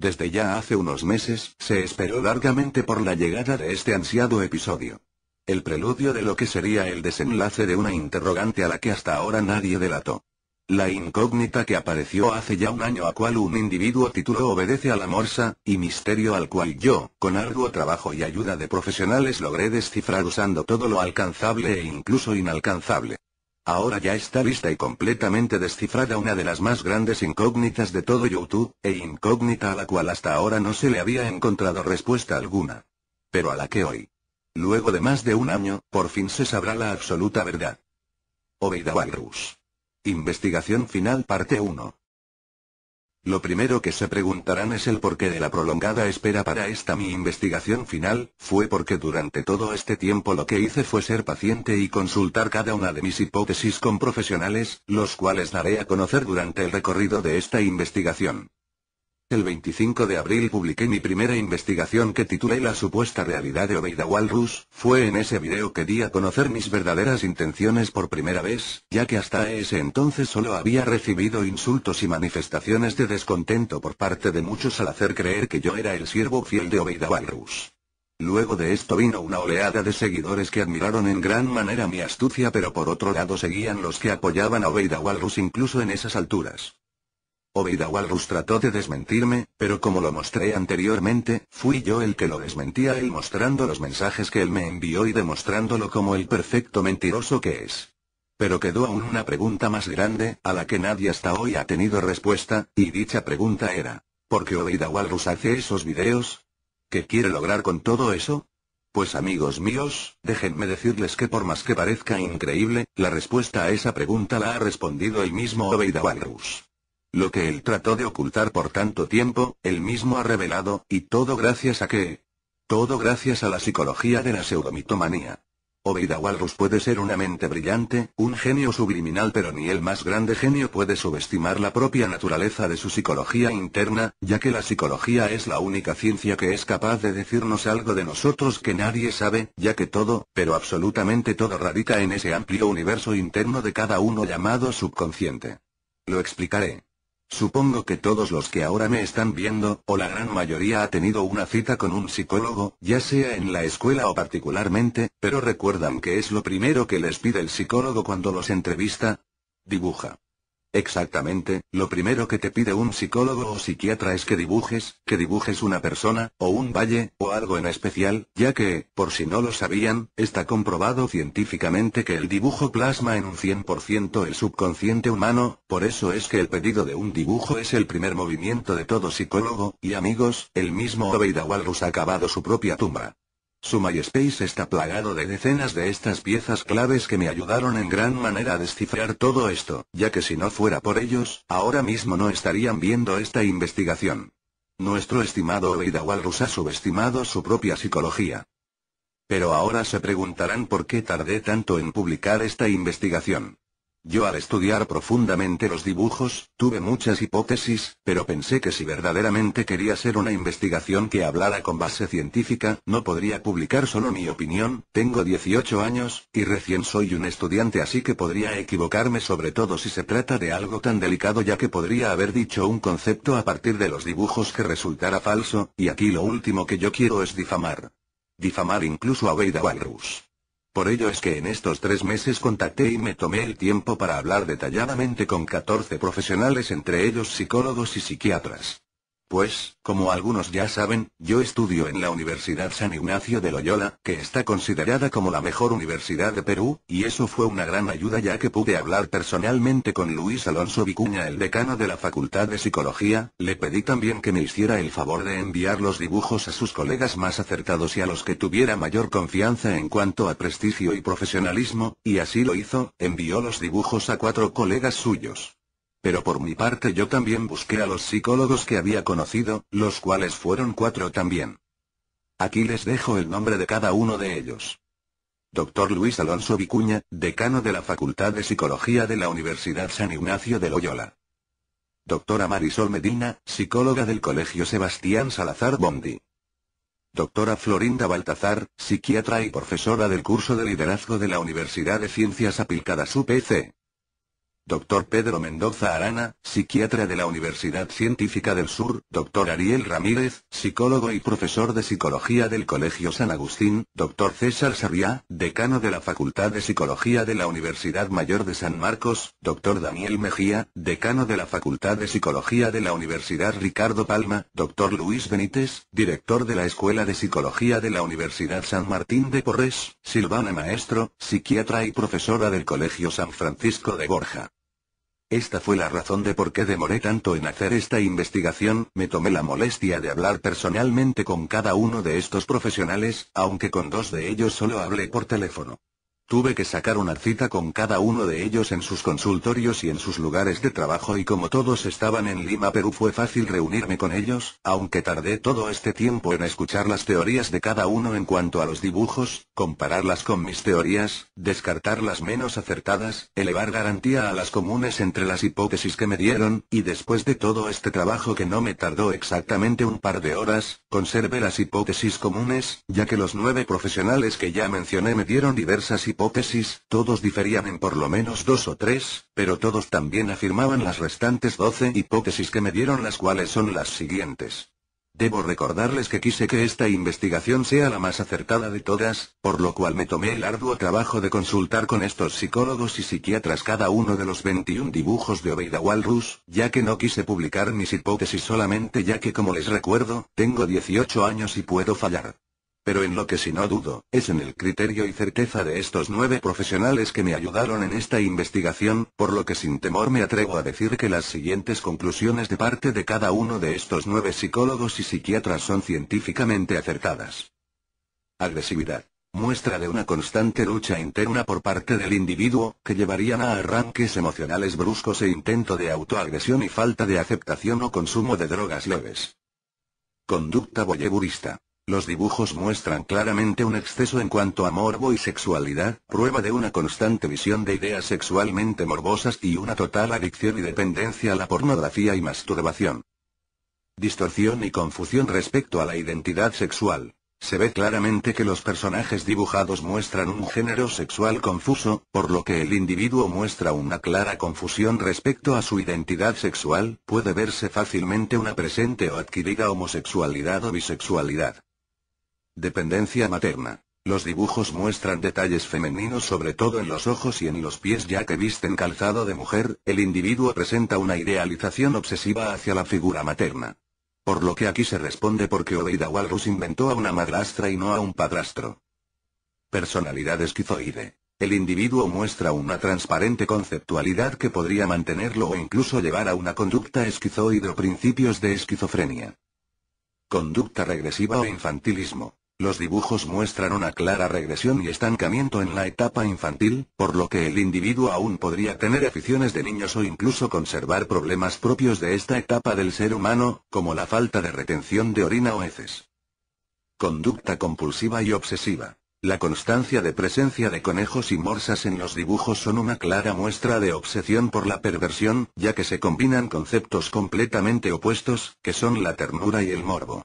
Desde ya hace unos meses, se esperó largamente por la llegada de este ansiado episodio. El preludio de lo que sería el desenlace de una interrogante a la que hasta ahora nadie delató. La incógnita que apareció hace ya un año a cual un individuo tituló obedece a la morsa, y misterio al cual yo, con arduo trabajo y ayuda de profesionales logré descifrar usando todo lo alcanzable e incluso inalcanzable. Ahora ya está vista y completamente descifrada una de las más grandes incógnitas de todo YouTube, e incógnita a la cual hasta ahora no se le había encontrado respuesta alguna. Pero a la que hoy, luego de más de un año, por fin se sabrá la absoluta verdad. Obeida Walrus. Investigación final parte 1. Lo primero que se preguntarán es el porqué de la prolongada espera para esta mi investigación final, fue porque durante todo este tiempo lo que hice fue ser paciente y consultar cada una de mis hipótesis con profesionales, los cuales daré a conocer durante el recorrido de esta investigación. El 25 de abril publiqué mi primera investigación que titulé La supuesta realidad de Obeida Walrus, fue en ese video que di a conocer mis verdaderas intenciones por primera vez, ya que hasta ese entonces solo había recibido insultos y manifestaciones de descontento por parte de muchos al hacer creer que yo era el siervo fiel de Obeida Walrus. Luego de esto vino una oleada de seguidores que admiraron en gran manera mi astucia pero por otro lado seguían los que apoyaban a Obeida Walrus incluso en esas alturas. Walrus trató de desmentirme, pero como lo mostré anteriormente, fui yo el que lo desmentía él mostrando los mensajes que él me envió y demostrándolo como el perfecto mentiroso que es. Pero quedó aún una pregunta más grande, a la que nadie hasta hoy ha tenido respuesta, y dicha pregunta era, ¿por qué Obeida Walrus hace esos videos? ¿Qué quiere lograr con todo eso? Pues amigos míos, déjenme decirles que por más que parezca increíble, la respuesta a esa pregunta la ha respondido el mismo Oveida Walrus. Lo que él trató de ocultar por tanto tiempo, él mismo ha revelado, y todo gracias a qué? Todo gracias a la psicología de la pseudomitomanía. Obeida Walrus puede ser una mente brillante, un genio subliminal pero ni el más grande genio puede subestimar la propia naturaleza de su psicología interna, ya que la psicología es la única ciencia que es capaz de decirnos algo de nosotros que nadie sabe, ya que todo, pero absolutamente todo radica en ese amplio universo interno de cada uno llamado subconsciente. Lo explicaré. Supongo que todos los que ahora me están viendo, o la gran mayoría ha tenido una cita con un psicólogo, ya sea en la escuela o particularmente, pero recuerdan que es lo primero que les pide el psicólogo cuando los entrevista. Dibuja. Exactamente, lo primero que te pide un psicólogo o psiquiatra es que dibujes, que dibujes una persona, o un valle, o algo en especial, ya que, por si no lo sabían, está comprobado científicamente que el dibujo plasma en un 100% el subconsciente humano, por eso es que el pedido de un dibujo es el primer movimiento de todo psicólogo, y amigos, el mismo Obeida Walrus ha acabado su propia tumba. Su MySpace está plagado de decenas de estas piezas claves que me ayudaron en gran manera a descifrar todo esto, ya que si no fuera por ellos, ahora mismo no estarían viendo esta investigación. Nuestro estimado Oidawalrus Walrus ha subestimado su propia psicología. Pero ahora se preguntarán por qué tardé tanto en publicar esta investigación. Yo al estudiar profundamente los dibujos, tuve muchas hipótesis, pero pensé que si verdaderamente quería ser una investigación que hablara con base científica, no podría publicar solo mi opinión, tengo 18 años, y recién soy un estudiante así que podría equivocarme sobre todo si se trata de algo tan delicado ya que podría haber dicho un concepto a partir de los dibujos que resultara falso, y aquí lo último que yo quiero es difamar. Difamar incluso a Beida Walrus. Por ello es que en estos tres meses contacté y me tomé el tiempo para hablar detalladamente con 14 profesionales, entre ellos psicólogos y psiquiatras. Pues, como algunos ya saben, yo estudio en la Universidad San Ignacio de Loyola, que está considerada como la mejor universidad de Perú, y eso fue una gran ayuda ya que pude hablar personalmente con Luis Alonso Vicuña, el decano de la Facultad de Psicología, le pedí también que me hiciera el favor de enviar los dibujos a sus colegas más acertados y a los que tuviera mayor confianza en cuanto a prestigio y profesionalismo, y así lo hizo, envió los dibujos a cuatro colegas suyos. Pero por mi parte yo también busqué a los psicólogos que había conocido, los cuales fueron cuatro también. Aquí les dejo el nombre de cada uno de ellos. Doctor Luis Alonso Vicuña, decano de la Facultad de Psicología de la Universidad San Ignacio de Loyola. Doctora Marisol Medina, psicóloga del Colegio Sebastián Salazar Bondi. Doctora Florinda Baltazar, psiquiatra y profesora del curso de liderazgo de la Universidad de Ciencias Aplicadas UPC. Doctor Pedro Mendoza Arana, psiquiatra de la Universidad Científica del Sur, Doctor Ariel Ramírez, psicólogo y profesor de psicología del Colegio San Agustín, Doctor César Sarriá, decano de la Facultad de Psicología de la Universidad Mayor de San Marcos, Doctor Daniel Mejía, decano de la Facultad de Psicología de la Universidad Ricardo Palma, Doctor Luis Benítez, director de la Escuela de Psicología de la Universidad San Martín de Porres, Silvana Maestro, psiquiatra y profesora del Colegio San Francisco de Borja. Esta fue la razón de por qué demoré tanto en hacer esta investigación, me tomé la molestia de hablar personalmente con cada uno de estos profesionales, aunque con dos de ellos solo hablé por teléfono. Tuve que sacar una cita con cada uno de ellos en sus consultorios y en sus lugares de trabajo y como todos estaban en Lima, Perú fue fácil reunirme con ellos, aunque tardé todo este tiempo en escuchar las teorías de cada uno en cuanto a los dibujos, compararlas con mis teorías, descartar las menos acertadas, elevar garantía a las comunes entre las hipótesis que me dieron, y después de todo este trabajo que no me tardó exactamente un par de horas, conservé las hipótesis comunes, ya que los nueve profesionales que ya mencioné me dieron diversas hipótesis hipótesis, todos diferían en por lo menos dos o tres, pero todos también afirmaban las restantes doce hipótesis que me dieron las cuales son las siguientes. Debo recordarles que quise que esta investigación sea la más acertada de todas, por lo cual me tomé el arduo trabajo de consultar con estos psicólogos y psiquiatras cada uno de los 21 dibujos de Obeida Walrus, ya que no quise publicar mis hipótesis solamente ya que como les recuerdo, tengo 18 años y puedo fallar. Pero en lo que si no dudo, es en el criterio y certeza de estos nueve profesionales que me ayudaron en esta investigación, por lo que sin temor me atrevo a decir que las siguientes conclusiones de parte de cada uno de estos nueve psicólogos y psiquiatras son científicamente acertadas. Agresividad muestra de una constante lucha interna por parte del individuo, que llevarían a arranques emocionales bruscos e intento de autoagresión y falta de aceptación o consumo de drogas leves. Conducta voyeurista. Los dibujos muestran claramente un exceso en cuanto a morbo y sexualidad, prueba de una constante visión de ideas sexualmente morbosas y una total adicción y dependencia a la pornografía y masturbación. Distorsión y confusión respecto a la identidad sexual. Se ve claramente que los personajes dibujados muestran un género sexual confuso, por lo que el individuo muestra una clara confusión respecto a su identidad sexual, puede verse fácilmente una presente o adquirida homosexualidad o bisexualidad. Dependencia materna. Los dibujos muestran detalles femeninos sobre todo en los ojos y en los pies ya que visten calzado de mujer, el individuo presenta una idealización obsesiva hacia la figura materna. Por lo que aquí se responde porque Oleida Walrus inventó a una madrastra y no a un padrastro. Personalidad esquizoide. El individuo muestra una transparente conceptualidad que podría mantenerlo o incluso llevar a una conducta esquizoide o principios de esquizofrenia. Conducta regresiva o infantilismo. Los dibujos muestran una clara regresión y estancamiento en la etapa infantil, por lo que el individuo aún podría tener aficiones de niños o incluso conservar problemas propios de esta etapa del ser humano, como la falta de retención de orina o heces. Conducta compulsiva y obsesiva. La constancia de presencia de conejos y morsas en los dibujos son una clara muestra de obsesión por la perversión, ya que se combinan conceptos completamente opuestos, que son la ternura y el morbo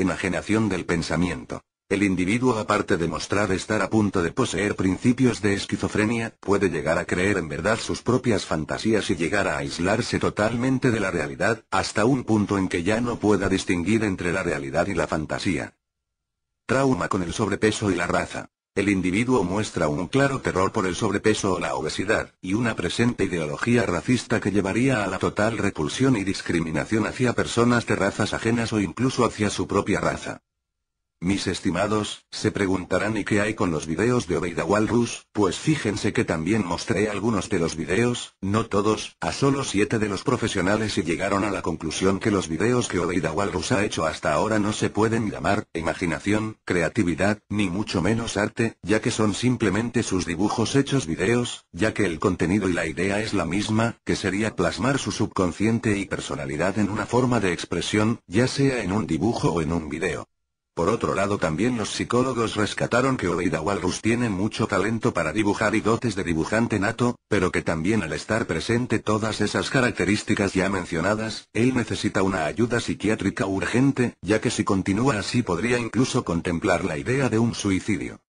enajenación del pensamiento. El individuo aparte de mostrar estar a punto de poseer principios de esquizofrenia, puede llegar a creer en verdad sus propias fantasías y llegar a aislarse totalmente de la realidad, hasta un punto en que ya no pueda distinguir entre la realidad y la fantasía. Trauma con el sobrepeso y la raza. El individuo muestra un claro terror por el sobrepeso o la obesidad, y una presente ideología racista que llevaría a la total repulsión y discriminación hacia personas de razas ajenas o incluso hacia su propia raza. Mis estimados, se preguntarán ¿y qué hay con los videos de Obeida Walrus? Pues fíjense que también mostré algunos de los videos, no todos, a solo siete de los profesionales y llegaron a la conclusión que los videos que Obeida Walrus ha hecho hasta ahora no se pueden llamar imaginación, creatividad, ni mucho menos arte, ya que son simplemente sus dibujos hechos videos, ya que el contenido y la idea es la misma, que sería plasmar su subconsciente y personalidad en una forma de expresión, ya sea en un dibujo o en un video. Por otro lado también los psicólogos rescataron que Oleida Walrus tiene mucho talento para dibujar y dotes de dibujante nato, pero que también al estar presente todas esas características ya mencionadas, él necesita una ayuda psiquiátrica urgente, ya que si continúa así podría incluso contemplar la idea de un suicidio.